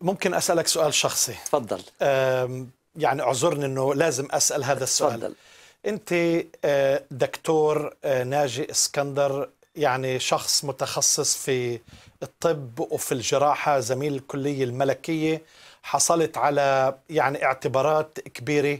ممكن اسالك سؤال شخصي تفضل يعني اعذرني انه لازم اسال هذا السؤال تفضل انت آه، دكتور آه، ناجي اسكندر يعني شخص متخصص في الطب وفي الجراحه زميل الكليه الملكيه حصلت على يعني اعتبارات كبيره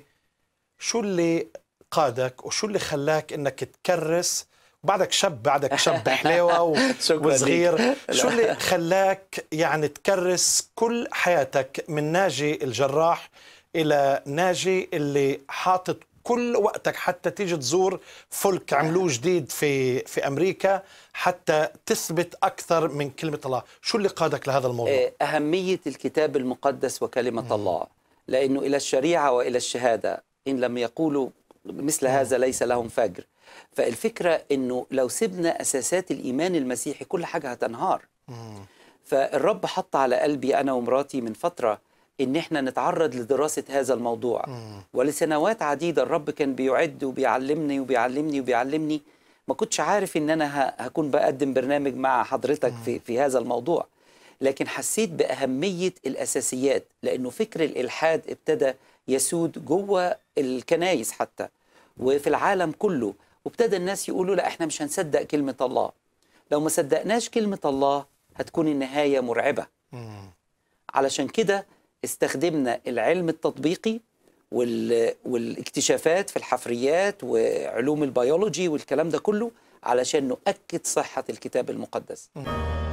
شو اللي قادك وشو اللي خلاك انك تكرس بعدك شاب بعدك شاب حلاوه وصغير شو اللي خلاك يعني تكرس كل حياتك من ناجي الجراح الى ناجي اللي حاطط كل وقتك حتى تيجي تزور فلك عملوه جديد في في امريكا حتى تثبت اكثر من كلمه الله، شو اللي قادك لهذا الموضوع؟ آه، اهميه الكتاب المقدس وكلمه الله، لانه الى الشريعه والى الشهاده ان لم يقولوا مثل هذا ليس لهم فجر فالفكرة أنه لو سبنا أساسات الإيمان المسيحي كل حاجة هتنهار فالرب حط على قلبي أنا ومراتي من فترة ان احنا نتعرض لدراسه هذا الموضوع ولسنوات عديده الرب كان بيعد وبيعلمني وبيعلمني وبيعلمني ما كنتش عارف ان انا هكون بقدم برنامج مع حضرتك في في هذا الموضوع لكن حسيت باهميه الاساسيات لانه فكر الالحاد ابتدى يسود جوه الكنايس حتى وفي العالم كله وابتدى الناس يقولوا لا احنا مش هنصدق كلمه الله لو ما صدقناش كلمه الله هتكون النهايه مرعبه علشان كده استخدمنا العلم التطبيقي والاكتشافات في الحفريات وعلوم البيولوجي والكلام ده كله علشان نؤكد صحه الكتاب المقدس